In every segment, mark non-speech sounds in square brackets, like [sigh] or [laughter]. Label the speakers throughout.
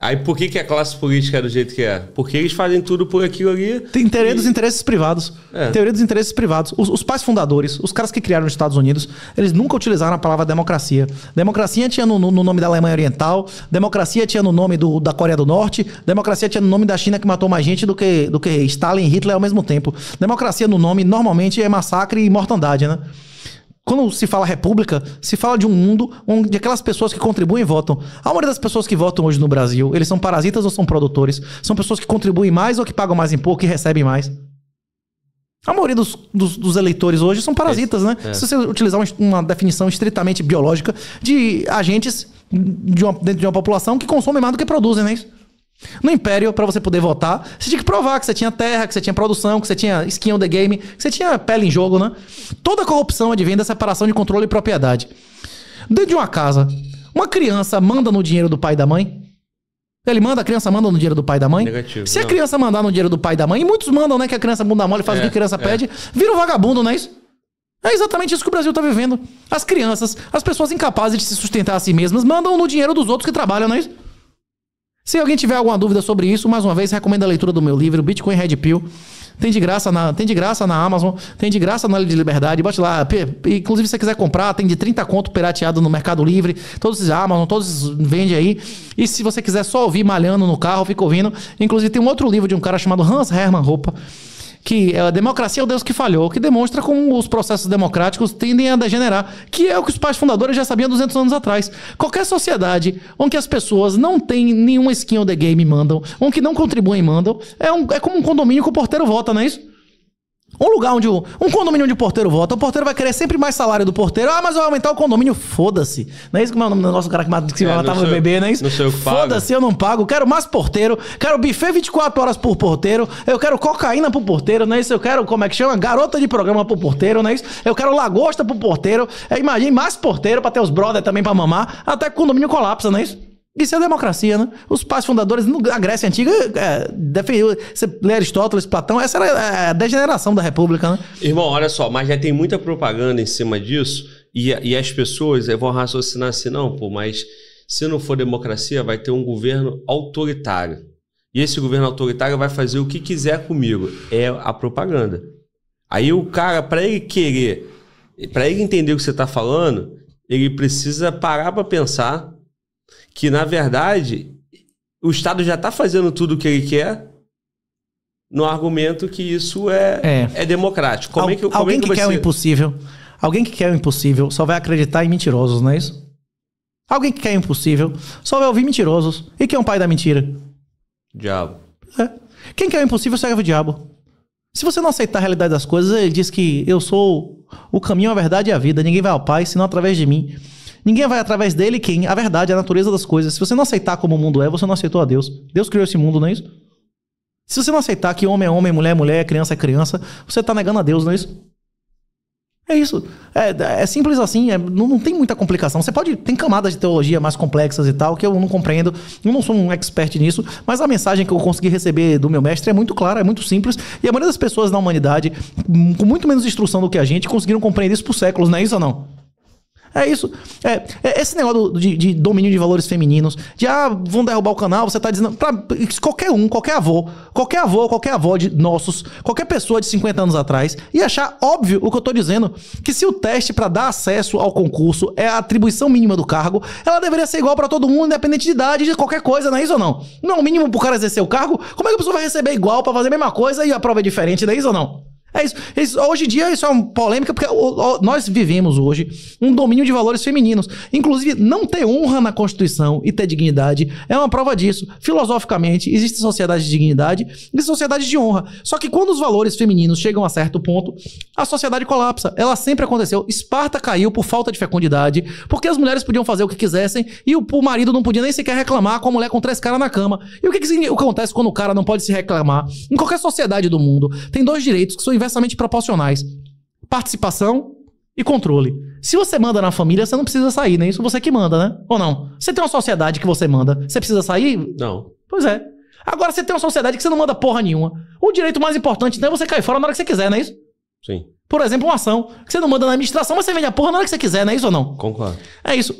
Speaker 1: Aí por que, que a classe política é do jeito que é? Porque eles fazem tudo por aquilo ali.
Speaker 2: Tem teoria e... dos interesses privados. É. Teoria dos interesses privados. Os, os, pais fundadores, os caras que criaram os Estados Unidos, eles nunca utilizaram a palavra democracia. Democracia tinha no, no, no nome da Alemanha Oriental, democracia tinha no nome do, da Coreia do Norte, democracia tinha no nome da China que matou mais gente do que, do que Stalin e Hitler ao mesmo tempo. Democracia no nome normalmente é massacre e mortandade, né? Quando se fala república, se fala de um mundo onde aquelas pessoas que contribuem votam. A maioria das pessoas que votam hoje no Brasil, eles são parasitas ou são produtores? São pessoas que contribuem mais ou que pagam mais imposto, que recebem mais? A maioria dos, dos, dos, eleitores hoje são parasitas, né? É. Se você utilizar uma, definição estritamente biológica de agentes de uma, dentro de uma população que consomem mais do que produzem, não é isso? No Império, para você poder votar, você tinha que provar que você tinha terra, que você tinha produção, que você tinha skin on the game, que você tinha pele em jogo, né? Toda corrupção advém da separação de controle e propriedade. Dentro de uma casa, uma criança manda no dinheiro do pai e da mãe? Ele manda, a criança manda no dinheiro do pai e da mãe? Negativo. Se a criança mandar no dinheiro do pai e da mãe, e muitos mandam, né? Que a criança bunda mole faz é, o que a é, criança é. pede, vira um vagabundo, não é isso? É exatamente isso que o Brasil tá vivendo. As crianças, as pessoas incapazes de se sustentar a si mesmas, mandam no dinheiro dos outros que trabalham, não é isso? Se alguém tiver alguma dúvida sobre isso, mais uma vez, recomendo a leitura do meu livro, Bitcoin Red Pill. Tem de graça na, tem de graça na Amazon, tem de graça na Lei de Liberdade. Bote lá. Inclusive, se você quiser comprar, tem de 30 conto pirateado no Mercado Livre. Todos os Amazon, todos vende aí. E se você quiser só ouvir malhando no carro, fica ouvindo. Inclusive, tem um outro livro de um cara chamado Hans Hermann Roupa que é, a democracia é o Deus que falhou, que demonstra como os processos democráticos tendem a degenerar, que é o que os pais fundadores já sabiam 200 anos atrás. Qualquer sociedade onde as pessoas não têm nenhuma skin of the game mandam, onde não contribuem mandam, é, um, é como um condomínio que o porteiro vota, não é isso? Um lugar onde o, um condomínio onde o porteiro vota. O porteiro vai querer sempre mais salário do porteiro. Ah, mas vai aumentar o condomínio, foda-se. Não é isso que o nosso cara que, mata, que é, matava o bebê, não é isso? Foda-se, eu não pago. Quero mais porteiro. Quero buffet 24 horas por porteiro. Eu quero cocaína pro porteiro, não é isso? Eu quero, como é que chama? Garota de programa pro porteiro, não é isso? Eu quero lagosta pro porteiro. Imagina é, imagine mais porteiro pra ter os brother também pra mamar. Até que o condomínio colapsa, não é isso? Isso é democracia, né? Os pais fundadores, na Grécia Antiga, é, defendeu. Você lê Aristóteles, Platão, essa era é, a degeneração da República, né?
Speaker 1: Irmão, olha só, mas já tem muita propaganda em cima disso, e, e as pessoas vão raciocinar assim, não, pô, mas se não for democracia, vai ter um governo autoritário. E esse governo autoritário vai fazer o que quiser comigo. É a propaganda. Aí o cara, para ele querer, para ele entender o que você está falando, ele precisa parar para pensar que na verdade o Estado já está fazendo tudo o que ele quer no argumento que isso é, é. é democrático. Como Al, é que, como é alguém é que, que quer ser? o
Speaker 2: impossível, alguém que quer o impossível só vai acreditar em mentirosos, não é isso? Alguém que quer o impossível só vai ouvir mentirosos. E quem é um pai da mentira? Diabo. É. Quem quer o impossível serve o diabo. Se você não aceitar a realidade das coisas, ele diz que eu sou o caminho, a verdade e a vida. Ninguém vai ao Pai senão através de mim. Ninguém vai através dele quem? A verdade, a natureza das coisas. Se você não aceitar como o mundo é, você não aceitou a Deus. Deus criou esse mundo, não é isso? Se você não aceitar que homem é homem, mulher é mulher, criança é criança, você está negando a Deus, não é isso? É isso. É, é simples assim, é, não, não, tem muita complicação. Você pode. Tem camadas de teologia mais complexas e tal, que eu não compreendo. Eu não sou um expert nisso, mas a mensagem que eu consegui receber do meu mestre é muito clara, é muito simples. E a maioria das pessoas na humanidade, com muito menos instrução do que a gente, conseguiram compreender isso por séculos, não é isso ou não? É isso. É, é esse negócio do, de, de, domínio de valores femininos, de ah, vão derrubar o canal, você tá dizendo. Pra, qualquer um, qualquer avô, qualquer avô, qualquer avó de nossos, qualquer pessoa de 50 anos atrás, ia achar óbvio o que eu tô dizendo. Que se o teste para dar acesso ao concurso é a atribuição mínima do cargo, ela deveria ser igual para todo mundo, independente de idade, de qualquer coisa, não é isso ou não? Não, é o mínimo pro cara exercer o cargo, como é que a pessoa vai receber igual para fazer a mesma coisa e a prova é diferente, não é isso ou não? É isso, é isso. Hoje em dia isso é uma polêmica, porque nós vivemos hoje um domínio de valores femininos. Inclusive, não ter honra na Constituição e ter dignidade é uma prova disso. Filosoficamente, existe sociedade de dignidade e sociedade de honra. Só que quando os valores femininos chegam a certo ponto, a sociedade colapsa. Ela sempre aconteceu. Esparta caiu por falta de fecundidade, porque as mulheres podiam fazer o que quisessem e o, o marido não podia nem sequer reclamar com a mulher com três caras na cama. E o que, que acontece quando o cara não pode se reclamar? Em qualquer sociedade do mundo, tem dois direitos que são inversos inversamente proporcionais: participação e controle. Se você manda na família, você não precisa sair, né? Isso você que manda, né? Ou não? Você tem uma sociedade que você manda, você precisa sair? Não. Pois é. Agora você tem uma sociedade que você não manda porra nenhuma. O direito mais importante não né, é você cair fora na hora que você quiser, não é isso? Sim. Por exemplo, uma ação que você não manda na administração, mas você vende a porra na hora que você quiser, não é isso ou não? Concordo. É isso.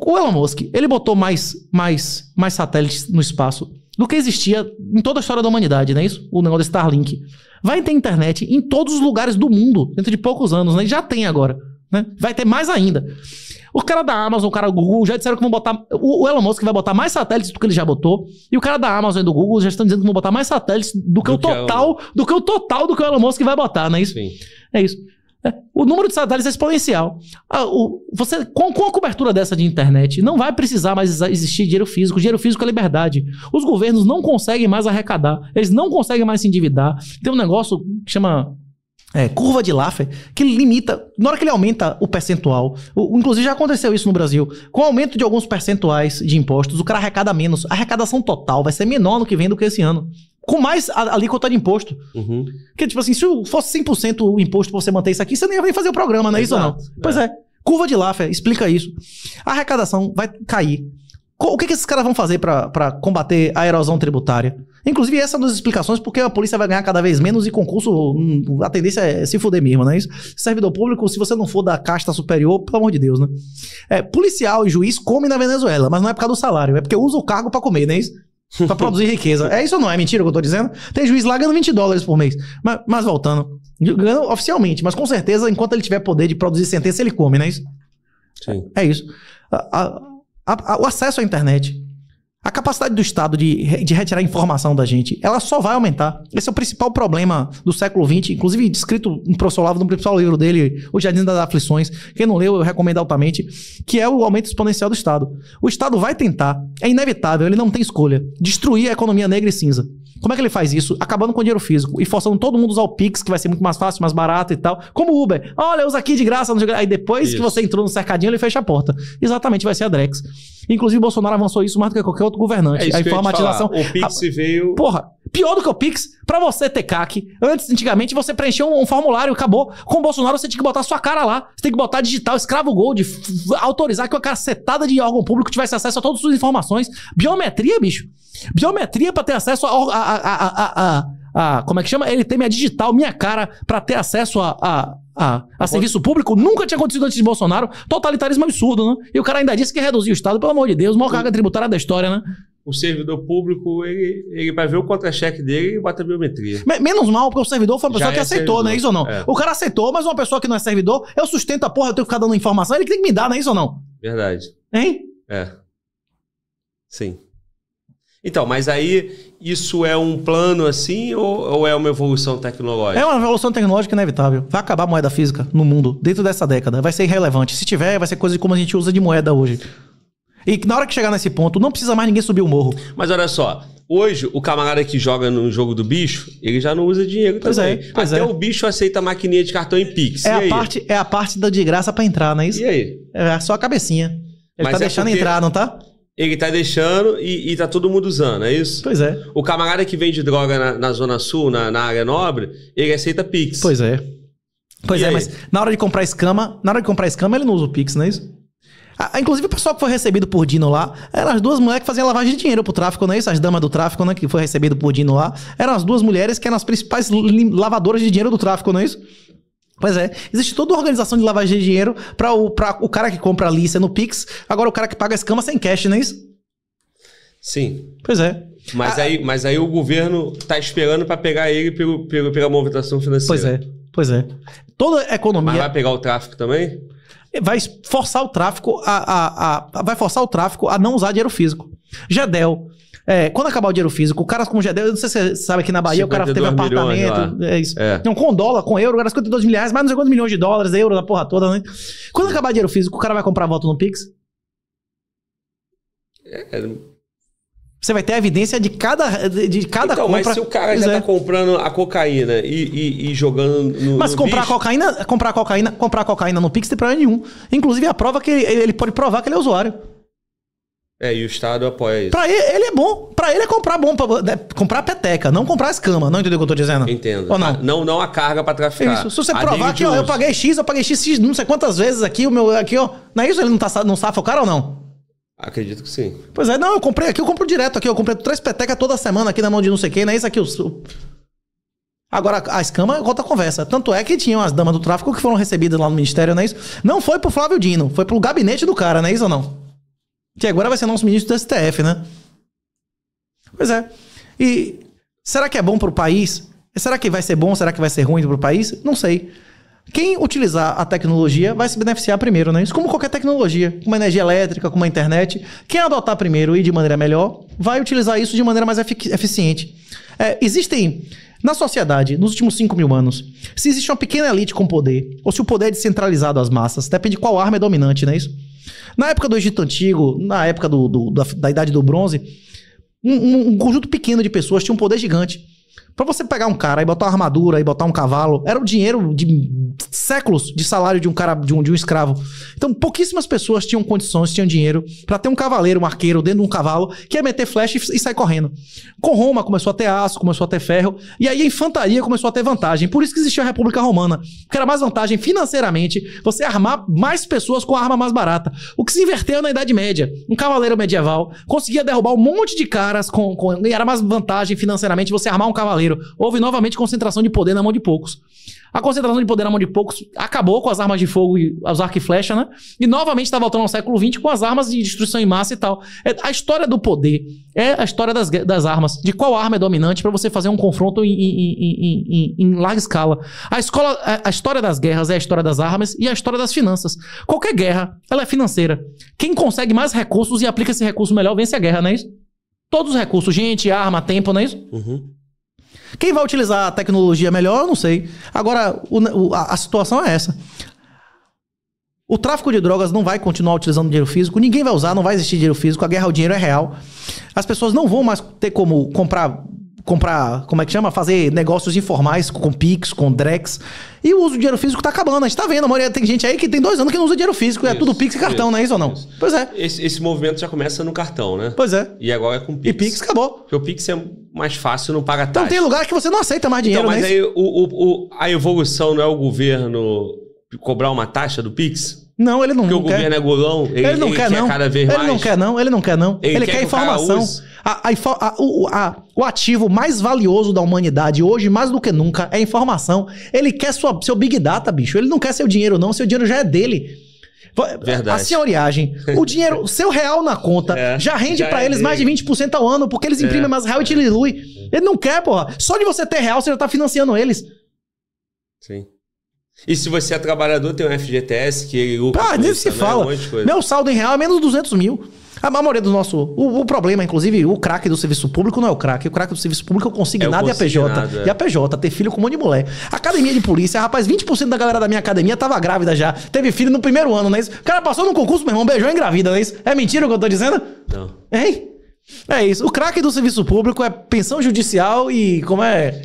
Speaker 2: O, Elon Musk, ele botou mais, mais, mais satélites no espaço do que existia em toda a história da humanidade, não é isso? O negócio do Starlink. Vai ter internet em todos os lugares do mundo dentro de poucos anos, né? já tem agora. Né? Vai ter mais ainda. O cara da Amazon, o cara do Google já disseram que vão botar. O, o Elon Musk vai botar mais satélites do que ele já botou. E o cara da Amazon e do Google já estão dizendo que vão botar mais satélites do que do o total, que é o... do que o total do que o Elon Musk vai botar, não é isso? Sim. É isso. [laughs] O número de satélites é exponencial. Ah, você, com, com a cobertura dessa de internet, não vai precisar mais existir dinheiro físico. Dinheiro físico é liberdade. Os governos não conseguem mais arrecadar, eles não conseguem mais se endividar. Tem um negócio que chama é, curva de Laffer, que limita, na hora que ele aumenta o percentual, o, inclusive já aconteceu isso no Brasil, com o aumento de alguns percentuais de impostos, o cara arrecada menos, a arrecadação total vai ser menor no que vem do que esse ano com mais ali quanto de imposto. Uhum. Porque, tipo assim, se fosse 100% o imposto pra você manter isso aqui, você nem ia fazer o programa, não é isso ou não? É. Pois é. Curva de Laffer, explica isso. A arrecadação vai cair. O que, que esses caras vão fazer para combater a erosão tributária? Inclusive, essa é uma das explicações porque a polícia vai ganhar cada vez menos e concurso, hum, a tendência é se fuder mesmo, não é isso? Servidor público, se você não for da casta superior, pelo amor de Deus, né? É, policial e juiz comem na Venezuela, mas não é por causa do salário, é porque usa o cargo para comer, não é isso? para [laughs] tá produzir riqueza. É isso ou não? É mentira o que eu tô dizendo? Tem juiz lá ganhando 20 dólares por mês. Mas, mas voltando. Ganhando oficialmente, mas com certeza, enquanto ele tiver poder de produzir sentença, ele come, não é isso? Sim. É, é isso. A, a, a, o acesso à internet. A capacidade do Estado de, de retirar informação da gente, ela só vai aumentar. Esse é o principal problema do século XX, inclusive descrito no professor Lavo, no principal livro dele, O Jardim das Aflições. Quem não leu, eu recomendo altamente, que é o aumento exponencial do Estado. O Estado vai tentar, é inevitável, ele não tem escolha, destruir a economia negra e cinza. Como é que ele faz isso? Acabando com o dinheiro físico e forçando todo mundo a usar o Pix, que vai ser muito mais fácil, mais barato e tal. Como o Uber. Olha, usa aqui de graça. Aí depois isso. que você entrou no cercadinho, ele fecha a porta. Exatamente, vai ser a Drex. Inclusive, Bolsonaro avançou isso mais do que qualquer outro governante. É a informatização. O Pix a... Ah,
Speaker 1: veio. Porra,
Speaker 2: Pior do que o Pix, para você ter CAC, antes, antigamente, você preencheu um, um formulário, acabou. Com o Bolsonaro, você tinha que botar sua cara lá. Você tem que botar digital, escravo gold, autorizar que uma cacetada de órgão público tivesse acesso a todas as suas informações. Biometria, bicho. Biometria para ter acesso a, a, a, a, Como é que chama? Ele tem minha digital, minha cara, para ter acesso a, a, a serviço público nunca tinha acontecido antes de Bolsonaro. Totalitarismo absurdo, né? E o cara ainda disse que reduziu o Estado, pelo amor de Deus, maior carga tributária da história,
Speaker 1: né? o servidor público, ele, ele vai ver o contra-cheque dele e bota a biometria.
Speaker 2: menos mal, porque o servidor foi uma pessoa Já que é aceitou, é servidor. né? Isso ou não? É. O cara aceitou, mas uma pessoa que não é servidor, eu sustento a porra, eu tenho que ficar dando informação, ele tem que me dar, não é isso ou não? Verdade. Hein?
Speaker 1: É. Sim. Então, mas aí isso é um plano assim ou, ou, é uma evolução tecnológica? É uma
Speaker 2: evolução tecnológica inevitável. Vai acabar a moeda física no mundo dentro dessa década. Vai ser irrelevante. Se tiver, vai ser coisa como a gente usa de moeda hoje. E na hora que chegar nesse ponto, não precisa mais ninguém subir o morro.
Speaker 1: Mas olha só, Hoje, o camarada que joga no jogo do bicho, ele já não usa dinheiro pois é, também. É, pois Até é. o bicho aceita a maquininha de cartão em Pix. É, e a, aí? Parte,
Speaker 2: é a parte da de graça para entrar, não é isso? E aí? É só a cabecinha.
Speaker 1: Ele Mas tá é deixando entrar, não tá? Ele tá deixando e, e tá todo mundo usando, é isso? Pois é. O camarada que vende droga na, na Zona Sul, na, na área nobre, ele aceita Pix. Pois é. Pois e é, aí? mas
Speaker 2: na hora de comprar escama, na hora de comprar escama, ele não usa o Pix, não é isso? Ah, inclusive, o pessoal que foi recebido por Dino lá, eram as duas mulheres que faziam lavagem de dinheiro pro tráfico, não é isso? As damas do tráfico, né? Que foi recebido por Dino lá. Eram as duas mulheres que eram as principais lavadoras de dinheiro do tráfico, não é isso? Pois é, existe toda uma organização de lavagem de dinheiro para o, pra o cara que compra a lista no Pix, agora o cara que paga a escama sem cash, não é isso?
Speaker 1: Sim. Pois é. Mas, ah, aí, mas aí o governo tá esperando para pegar ele pelo, pelo, pela movimentação financeira. Pois é, pois é. Toda a economia. Mas vai pegar o tráfico também?
Speaker 2: vai forçar o tráfico a, a, a, vai forçar o tráfico a não usar dinheiro físico. Gedel. É, quando acabar o dinheiro físico, o cara com Gedel, eu não sei se você sabe aqui na Bahia, o cara teve apartamento, é isso. É. Não, com dólar, com euro, o cara 52 milhares, mais não sei quantos milhões de dólares, euro, da porra toda. Né? Quando acabar o dinheiro físico, o cara vai comprar voto no Pix? É, é você vai ter a evidência de cada, de cada então, compra. Mas se o cara já está é.
Speaker 1: comprando a cocaína e, e, e jogando no. Mas no comprar bicho...
Speaker 2: cocaína, comprar cocaína, comprar cocaína no Pix não tem problema nenhum. Inclusive, a prova que ele, ele pode provar que ele é usuário.
Speaker 1: É, e o Estado apoia isso. Pra
Speaker 2: ele, ele é bom. Pra ele é comprar bom. Pra, é, comprar peteca, não comprar escama. Não entendeu o que eu tô dizendo?
Speaker 1: Entendo. Ou não? A, ah, não, não a carga pra traficar. Isso. Se você a provar que ó, eu
Speaker 2: paguei X, eu paguei X, X não sei quantas vezes aqui, o meu. Aqui, ó. Não é isso? Ele não, tá, não safa o cara ou não?
Speaker 1: Acredito que sim.
Speaker 2: Pois é, não, eu comprei aqui, eu compro direto aqui, eu compro três petecas toda semana aqui na mão de não sei quem, não é isso aqui? o. Agora, a escama é outra conversa. Tanto é que tinham as damas do tráfico que foram recebidas lá no ministério, não é isso? Não foi pro Flávio Dino, foi pro gabinete do cara, não é isso ou não? Que agora vai ser nosso ministro do STF, né? Pois é. E será que é bom pro país? Será que vai ser bom? Será que vai ser ruim pro país? Não sei. Quem utilizar a tecnologia vai se beneficiar primeiro, né? Isso como qualquer tecnologia, com energia elétrica, com a internet. Quem adotar primeiro e de maneira melhor, vai utilizar isso de maneira mais efic eficiente. É, existem, na sociedade, nos últimos 5 mil anos, se existe uma pequena elite com poder, ou se o poder é descentralizado às massas, depende de qual arma é dominante, não é isso? Na época do Egito Antigo, na época do, do, da, da Idade do Bronze, um, um, um conjunto pequeno de pessoas tinha um poder gigante. Pra você pegar um cara e botar uma armadura e botar um cavalo, era o dinheiro de séculos de salário de um cara, de um, de um escravo. Então, pouquíssimas pessoas tinham condições, tinham dinheiro para ter um cavaleiro, um arqueiro dentro de um cavalo que ia meter flecha e, e sair correndo. Com Roma começou a ter aço, começou a ter ferro, e aí a infantaria começou a ter vantagem. Por isso que existia a República Romana, que era mais vantagem financeiramente você armar mais pessoas com a arma mais barata. O que se inverteu na Idade Média. Um cavaleiro medieval conseguia derrubar um monte de caras com, com e era mais vantagem financeiramente você armar um cavaleiro Cavaleiro, houve novamente concentração de poder na mão de poucos. A concentração de poder na mão de poucos acabou com as armas de fogo e os arco e flecha, né? E novamente está voltando ao século XX com as armas de destruição em massa e tal. É, a história do poder é a história das, das armas, de qual arma é dominante para você fazer um confronto em, em, em, em larga escala. A, escola, a, a história das guerras é a história das armas e a história das finanças. Qualquer guerra, ela é financeira. Quem consegue mais recursos e aplica esse recurso melhor vence a guerra, não é isso? Todos os recursos, gente, arma, tempo, não é isso? Uhum. Quem vai utilizar a tecnologia melhor, eu não sei. Agora, o, a, a situação é essa. O tráfico de drogas não vai continuar utilizando dinheiro físico, ninguém vai usar, não vai existir dinheiro físico, a guerra ao dinheiro é real. As pessoas não vão mais ter como comprar comprar, como é que chama? Fazer negócios informais com Pix, com Drex. E o uso do dinheiro físico tá acabando. A gente tá vendo, a maioria tem gente aí que tem dois anos que não usa dinheiro físico. É isso, é tudo Pix e cartão, isso, não é isso ou não?
Speaker 1: Isso. Pois é. Esse, esse, movimento já começa no cartão, né? Pois é. E agora é com Pix. E Pix acabou. Porque o Pix é mais fácil, não paga tanto. Então tem lugar
Speaker 2: que você não aceita mais então, dinheiro, então, mas né?
Speaker 1: aí o, o, o, a evolução não é o governo cobrar uma taxa do Pix? Não, ele não, não quer. Porque o governo é golão, ele, ele não ele quer, quer, não. cada vez ele mais. Ele não quer
Speaker 2: não, ele não quer não. Ele, ele quer, quer informação. A, a, a, o ativo mais valioso da humanidade hoje, mais do que nunca, é informação. Ele quer sua, seu big data, bicho. Ele não quer seu dinheiro não, seu dinheiro já é dele.
Speaker 1: Verdade. A senhoriagem, o dinheiro,
Speaker 2: [laughs] seu real na conta, é, já rende para é eles mais de 20% ao ano, porque eles é. imprimem é. mais real e te diluem. Ele não quer, porra. Só de você ter real, você já tá financiando eles.
Speaker 1: Sim. E se você é trabalhador, tem um FGTS que o Ah, nem se né? fala. Um Meu
Speaker 2: saldo em real é menos 200 mil. A maioria do nosso. O, o, problema, inclusive, o craque do serviço público não é o craque. O craque do serviço público eu consigo é nada é e a PJ. É. E a PJ, ter filho com um monte de mulher. Academia de polícia, rapaz, 20% da galera da minha academia tava grávida já. Teve filho no primeiro ano, não é isso? O cara passou no concurso, meu irmão, beijou e engravida, não é isso? É mentira o que eu tô dizendo? Não. Hein? É isso. O craque do serviço público é pensão judicial e. Como é?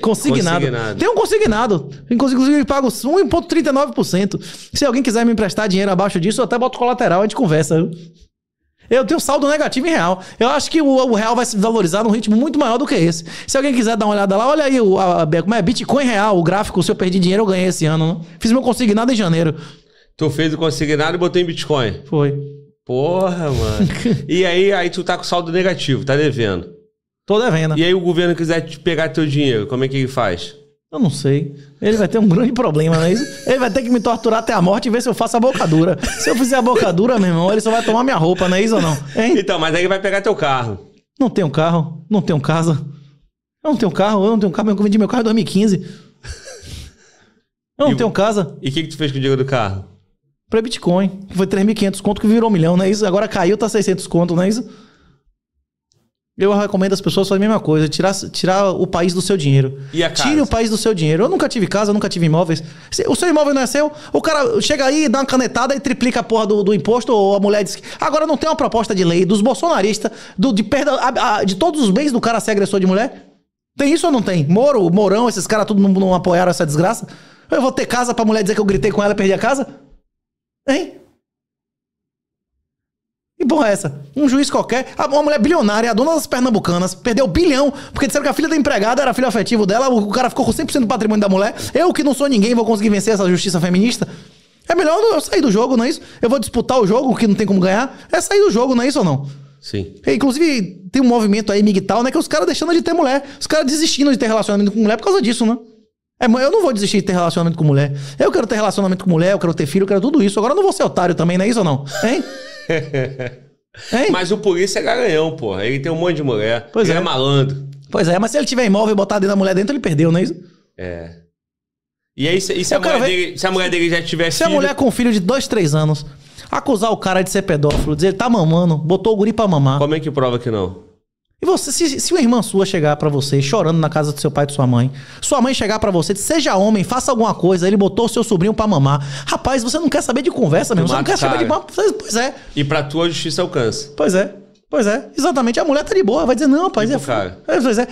Speaker 2: Consignado. consignado. Tem um consignado. Inclusive, eu pago 1,39%. Se alguém quiser me emprestar dinheiro abaixo disso, eu até boto colateral, a gente conversa. Viu? Eu tenho saldo negativo em real. Eu acho que o, o, real vai se valorizar num ritmo muito maior do que esse. Se alguém quiser dar uma olhada lá, olha aí o, a, como é Bitcoin real, o gráfico, se eu perdi dinheiro, eu ganhei esse ano. Né? Fiz meu consignado em janeiro.
Speaker 1: Tu fez o consignado e botou em Bitcoin? Foi. Porra, mano. [laughs] e aí, aí tu tá com saldo negativo, tá devendo. Tô devendo. E aí o governo quiser te pegar teu dinheiro, como é que ele faz?
Speaker 2: Eu não sei. Ele vai ter um grande problema, não é isso? Ele vai ter que me torturar até a morte e ver se eu faço a bocadura. Se eu fizer a bocadura, meu irmão, ele só vai tomar minha roupa, não é isso ou não?
Speaker 1: Hein? Então, mas aí ele vai pegar teu carro.
Speaker 2: Não tenho carro, não tenho casa. Eu não tenho carro, eu não tenho carro, eu vendi meu carro em 2015.
Speaker 1: Eu não e, tenho casa. E o que, que tu fez com o dinheiro do carro?
Speaker 2: Pra Bitcoin. Foi 3.500 conto que virou um milhão, não é isso? Agora caiu, tá 600 conto, não é isso? Eu recomendo as pessoas fazerem a mesma coisa, tirar, tirar o país do seu dinheiro. E a casa? Tire o país do seu dinheiro. Eu nunca tive casa, nunca tive imóveis. O seu imóvel não é seu, o cara chega aí, dá uma canetada e triplica a porra do, do imposto, ou a mulher diz que. Agora não tem uma proposta de lei dos bolsonaristas, do, de perda a, a, de todos os bens do cara ser agressor de mulher? Tem isso ou não tem? Moro, Mourão, esses caras tudo não, não apoiaram essa desgraça? Eu vou ter casa pra mulher dizer que eu gritei com ela e perdi a casa? Hein? Que porra é essa? Um juiz qualquer, uma mulher bilionária, a dona das pernambucanas, perdeu bilhão, porque disseram que a filha da empregada era filho afetivo dela, o cara ficou com 100% do patrimônio da mulher. Eu que não sou ninguém, vou conseguir vencer essa justiça feminista? É melhor eu sair do jogo, não é isso? Eu vou disputar o jogo, que não tem como ganhar. É sair do jogo, não é isso ou não? Sim. E, inclusive, tem um movimento aí, migital, né? Que os caras deixando de ter mulher. Os caras desistindo de ter relacionamento com mulher por causa disso, né? É, eu não vou desistir de ter relacionamento com mulher. Eu quero ter relacionamento com mulher, eu quero ter filho, eu quero tudo isso. Agora eu não vou ser otário também, não é isso ou não?
Speaker 1: Hein? [laughs] [laughs] mas o polícia é garanhão, porra. Ele tem um monte de mulher. Pois ele é. é malandro.
Speaker 2: Pois é, mas se ele tiver imóvel e botar dentro da mulher dentro, ele perdeu, não é isso?
Speaker 1: É. E aí, se, e se, a, mulher ver... dele, se a mulher dele já tivesse. Se filho... a mulher com
Speaker 2: um filho de dois, três anos acusar o cara de ser pedófilo, dizer ele tá mamando, botou o guri pra mamar. Como é que prova que não? E você, se, se uma irmã sua chegar para você chorando na casa do seu pai e de sua mãe, sua mãe chegar para você, seja homem, faça alguma coisa, ele botou seu sobrinho para mamar. Rapaz, você não quer saber de conversa mesmo, você não quer saber de né? papo.
Speaker 1: Pois é. E pra tua justiça alcança. Pois é.
Speaker 2: Pois é, exatamente. A mulher tá de boa, vai dizer, não, rapaz, é. Cara. É, pois é.